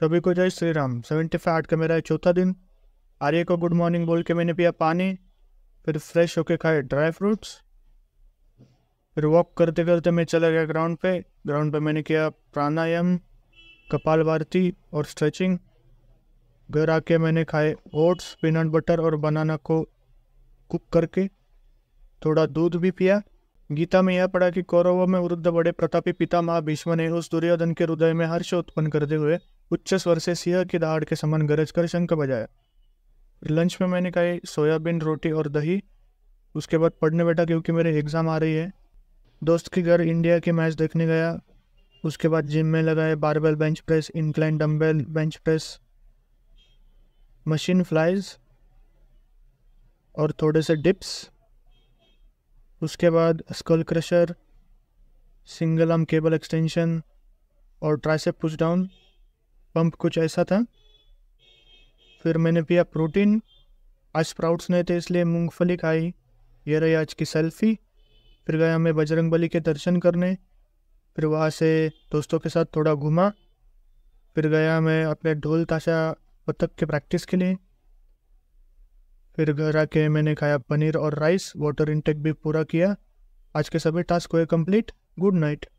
सभी को जय श्री राम सेवेंटी फाइव आठ का मेरा चौथा दिन आर्य को गुड मॉर्निंग बोल के मैंने पिया पानी फिर फ्रेश होके खाए ड्राई फ्रूट्स फिर वॉक करते करते मैं चला गया ग्राउंड पे ग्राउंड पे मैंने किया प्राणायाम कपाल भारती और स्ट्रेचिंग घर आके मैंने खाए ओट्स पीनट बटर और बनाना को कुक करके थोड़ा दूध भी पिया गीता में यह पढ़ा कि कौरवों में वृद्ध बड़े प्रतापी पिता माँ भीष्म ने उस दुर्योधन के हृदय में हर्ष उत्पन्न करते हुए उच्च स्वर से सिंह की दहाड़ के समान गरज कर शंख बजाया लंच में मैंने कहा सोयाबीन रोटी और दही उसके बाद पढ़ने बैठा क्योंकि मेरे एग्ज़ाम आ रही है दोस्त के घर इंडिया के मैच देखने गया उसके बाद जिम में लगाए barbell bench press incline dumbbell bench press machine flies और थोड़े से डिप्स उसके बाद skull crusher single arm cable extension और ट्राइसेप पुश डाउन पंप कुछ ऐसा था फिर मैंने पिया प्रोटीन आज स्प्राउट्स नहीं थे इसलिए मूंगफली खाई ये रही आज की सेल्फी फिर गया मैं बली के दर्शन करने फिर वहाँ से दोस्तों के साथ थोड़ा घूमा फिर गया मैं अपने ढोल ताशा बतक के प्रैक्टिस के लिए फिर घर आके मैंने खाया पनीर और राइस वाटर इनटेक भी पूरा किया आज के सभी टास्क हुए कंप्लीट गुड नाइट